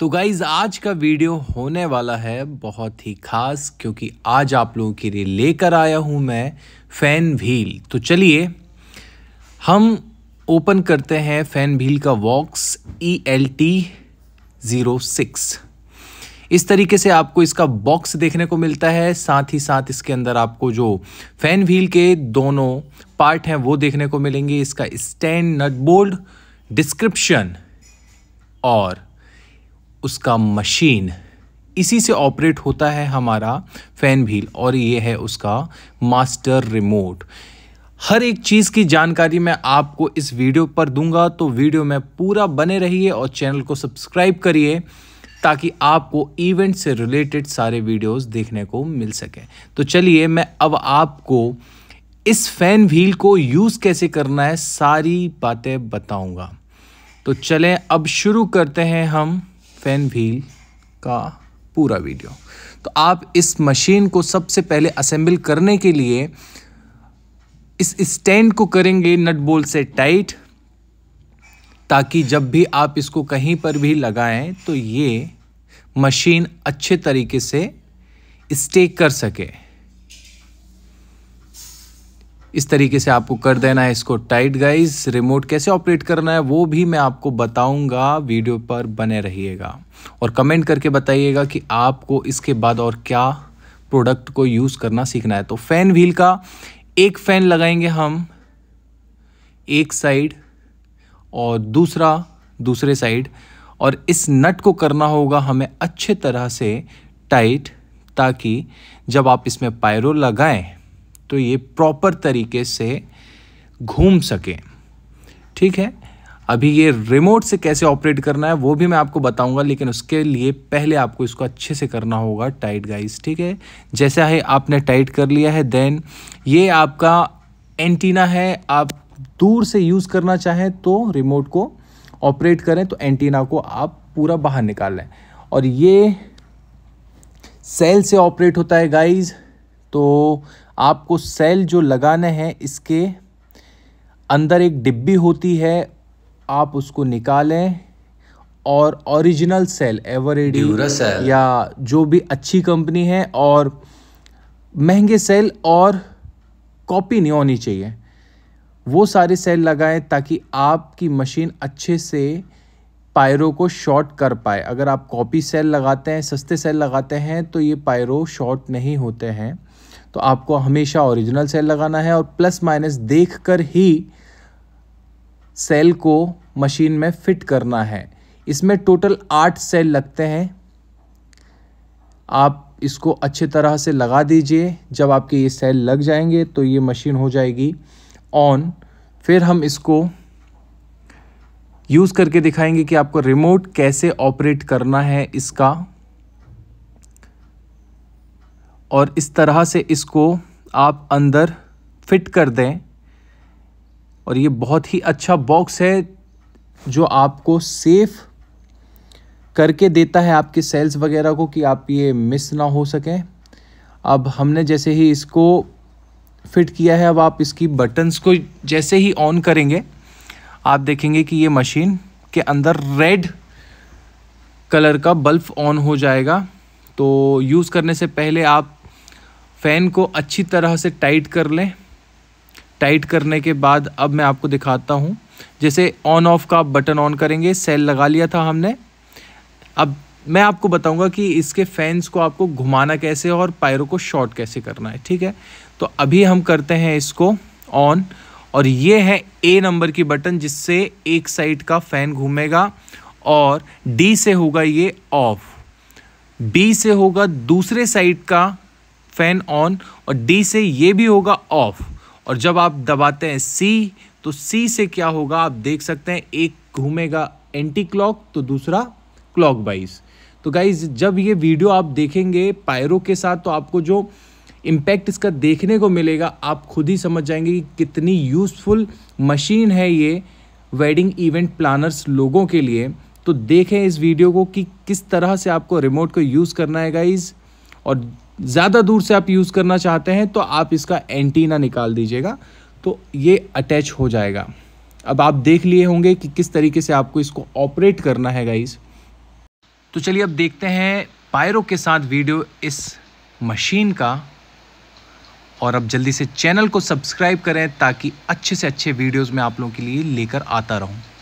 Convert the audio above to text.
तो गाइज़ आज का वीडियो होने वाला है बहुत ही ख़ास क्योंकि आज आप लोगों के लिए लेकर आया हूँ मैं फ़ैन भील तो चलिए हम ओपन करते हैं फ़ैन भील का वॉक्स E L T zero six इस तरीके से आपको इसका बॉक्स देखने को मिलता है साथ ही साथ इसके अंदर आपको जो फैन व्हील के दोनों पार्ट हैं वो देखने को मिलेंगे इसका स्टैंड नट बोल्ड डिस्क्रिप्शन और उसका मशीन इसी से ऑपरेट होता है हमारा फैन व्हील और ये है उसका मास्टर रिमोट हर एक चीज़ की जानकारी मैं आपको इस वीडियो पर दूंगा तो वीडियो में पूरा बने रहिए और चैनल को सब्सक्राइब करिए ताकि आपको इवेंट से रिलेटेड सारे वीडियोस देखने को मिल सकें तो चलिए मैं अब आपको इस फैन व्हील को यूज़ कैसे करना है सारी बातें बताऊंगा तो चलें अब शुरू करते हैं हम फैन व्हील का पूरा वीडियो तो आप इस मशीन को सबसे पहले असेंबल करने के लिए इस स्टैंड को करेंगे नट बोल से टाइट ताकि जब भी आप इसको कहीं पर भी लगाएं तो ये मशीन अच्छे तरीके से स्टे कर सके इस तरीके से आपको कर देना है इसको टाइट गाइस रिमोट कैसे ऑपरेट करना है वो भी मैं आपको बताऊंगा वीडियो पर बने रहिएगा और कमेंट करके बताइएगा कि आपको इसके बाद और क्या प्रोडक्ट को यूज़ करना सीखना है तो फ़ैन व्हील का एक फ़ैन लगाएंगे हम एक साइड और दूसरा दूसरे साइड और इस नट को करना होगा हमें अच्छे तरह से टाइट ताकि जब आप इसमें पायरो लगाएं तो ये प्रॉपर तरीके से घूम सके ठीक है अभी ये रिमोट से कैसे ऑपरेट करना है वो भी मैं आपको बताऊंगा लेकिन उसके लिए पहले आपको इसको अच्छे से करना होगा टाइट गाइस ठीक है जैसा है आपने टाइट कर लिया है देन ये आपका एंटीना है आप दूर से यूज़ करना चाहें तो रिमोट को ऑपरेट करें तो एंटीना को आप पूरा बाहर निकाल लें और ये सेल से ऑपरेट होता है गाइज तो आपको सेल जो लगाना है इसके अंदर एक डिब्बी होती है आप उसको निकालें और ओरिजिनल सेल एवरेडी या जो भी अच्छी कंपनी है और महंगे सेल और कॉपी नहीं होनी चाहिए वो सारे सेल लगाएं ताकि आपकी मशीन अच्छे से पायरो को शॉर्ट कर पाए अगर आप कॉपी सेल लगाते हैं सस्ते सेल लगाते हैं तो ये पायरो शॉर्ट नहीं होते हैं तो आपको हमेशा ओरिजिनल सेल लगाना है और प्लस माइनस देख कर ही सेल को मशीन में फिट करना है इसमें टोटल आठ सेल लगते हैं आप इसको अच्छे तरह से लगा दीजिए जब आपके ये सेल लग जाएंगे तो ये मशीन हो जाएगी ऑन फिर हम इसको यूज़ करके दिखाएंगे कि आपको रिमोट कैसे ऑपरेट करना है इसका और इस तरह से इसको आप अंदर फिट कर दें और ये बहुत ही अच्छा बॉक्स है जो आपको सेफ़ करके देता है आपके सेल्स वगैरह को कि आप ये मिस ना हो सकें अब हमने जैसे ही इसको फिट किया है अब आप इसकी बटन्स को जैसे ही ऑन करेंगे आप देखेंगे कि ये मशीन के अंदर रेड कलर का बल्ब ऑन हो जाएगा तो यूज़ करने से पहले आप फ़ैन को अच्छी तरह से टाइट कर लें टाइट करने के बाद अब मैं आपको दिखाता हूँ जैसे ऑन ऑफ का बटन ऑन करेंगे सेल लगा लिया था हमने अब मैं आपको बताऊंगा कि इसके फैंस को आपको घुमाना कैसे और पायरों को शॉर्ट कैसे करना है ठीक है तो अभी हम करते हैं इसको ऑन और ये है ए नंबर की बटन जिससे एक साइड का फ़ैन घूमेगा और डी से होगा ये ऑफ बी से होगा दूसरे साइड का फैन ऑन और डी से ये भी होगा ऑफ और जब आप दबाते हैं सी तो सी से क्या होगा आप देख सकते हैं एक घूमेगा एंटी क्लॉक तो दूसरा क्लॉक वाइज तो गाइज जब ये वीडियो आप देखेंगे पायरो के साथ तो आपको जो इम्पैक्ट इसका देखने को मिलेगा आप खुद ही समझ जाएंगे कि कितनी यूज़फुल मशीन है ये वेडिंग इवेंट प्लानर्स लोगों के लिए तो देखें इस वीडियो को कि किस तरह से आपको रिमोट को यूज़ करना है गाइज़ और ज़्यादा दूर से आप यूज़ करना चाहते हैं तो आप इसका एंटीना निकाल दीजिएगा तो ये अटैच हो जाएगा अब आप देख लिए होंगे कि किस तरीके से आपको इसको ऑपरेट करना है गाइज़ तो चलिए अब देखते हैं पायरो के साथ वीडियो इस मशीन का और अब जल्दी से चैनल को सब्सक्राइब करें ताकि अच्छे से अच्छे वीडियोस में आप लोगों के लिए लेकर आता रहूं